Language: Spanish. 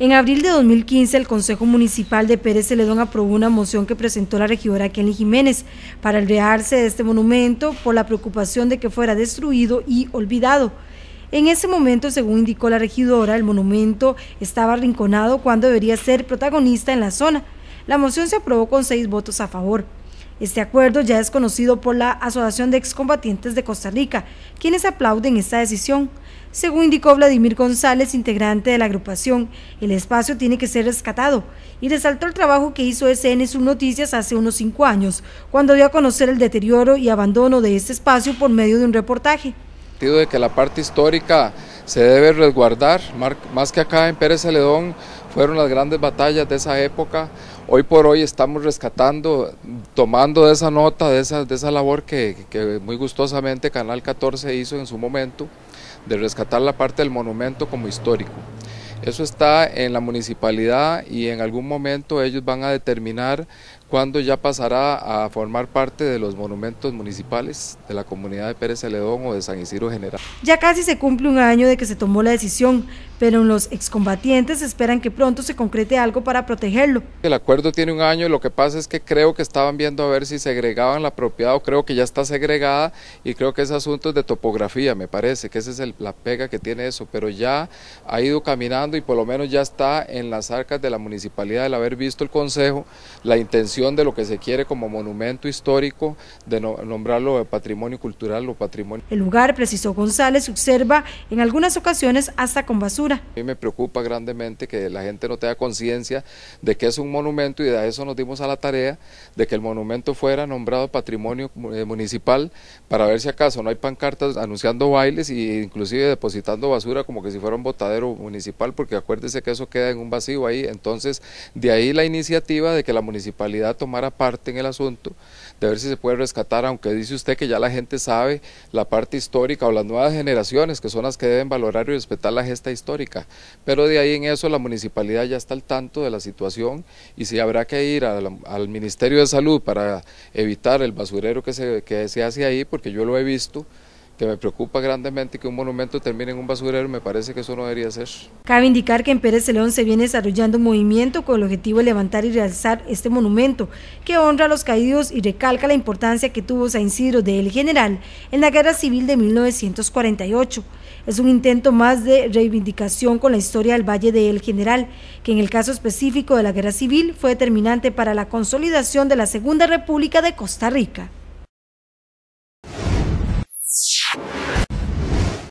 En abril de 2015, el Consejo Municipal de Pérez Celedón aprobó una moción que presentó la regidora Kelly Jiménez para alvearse de este monumento por la preocupación de que fuera destruido y olvidado. En ese momento, según indicó la regidora, el monumento estaba arrinconado cuando debería ser protagonista en la zona. La moción se aprobó con seis votos a favor. Este acuerdo ya es conocido por la Asociación de Excombatientes de Costa Rica, quienes aplauden esta decisión. Según indicó Vladimir González, integrante de la agrupación, el espacio tiene que ser rescatado y resaltó el trabajo que hizo SN sus Noticias hace unos cinco años, cuando dio a conocer el deterioro y abandono de este espacio por medio de un reportaje de que la parte histórica se debe resguardar, más que acá en Pérez Celedón fueron las grandes batallas de esa época, hoy por hoy estamos rescatando, tomando de esa nota, de esa, de esa labor que, que muy gustosamente Canal 14 hizo en su momento, de rescatar la parte del monumento como histórico. Eso está en la municipalidad y en algún momento ellos van a determinar cuando ya pasará a formar parte de los monumentos municipales de la comunidad de Pérez Celedón o de San Isidro General. Ya casi se cumple un año de que se tomó la decisión, pero los excombatientes esperan que pronto se concrete algo para protegerlo. El acuerdo tiene un año, lo que pasa es que creo que estaban viendo a ver si segregaban la propiedad o creo que ya está segregada y creo que ese asunto es de topografía, me parece, que esa es la pega que tiene eso, pero ya ha ido caminando y por lo menos ya está en las arcas de la municipalidad el haber visto el consejo, la intención de lo que se quiere como monumento histórico, de nombrarlo patrimonio cultural o patrimonio. El lugar, precisó González, observa en algunas ocasiones hasta con basura. A mí me preocupa grandemente que la gente no tenga conciencia de que es un monumento y de eso nos dimos a la tarea de que el monumento fuera nombrado patrimonio eh, municipal para ver si acaso no hay pancartas anunciando bailes e inclusive depositando basura como que si fuera un botadero municipal, porque acuérdese que eso queda en un vacío ahí. Entonces, de ahí la iniciativa de que la municipalidad tomar aparte parte en el asunto, de ver si se puede rescatar, aunque dice usted que ya la gente sabe la parte histórica o las nuevas generaciones, que son las que deben valorar y respetar la gesta histórica. Pero de ahí en eso la municipalidad ya está al tanto de la situación y si habrá que ir al Ministerio de Salud para evitar el basurero que se, que se hace ahí, porque yo lo he visto, que me preocupa grandemente que un monumento termine en un basurero, me parece que eso no debería ser. Cabe indicar que en Pérez León se viene desarrollando un movimiento con el objetivo de levantar y realizar este monumento, que honra a los caídos y recalca la importancia que tuvo San Isidro de El General en la Guerra Civil de 1948. Es un intento más de reivindicación con la historia del Valle de El General, que en el caso específico de la Guerra Civil fue determinante para la consolidación de la Segunda República de Costa Rica.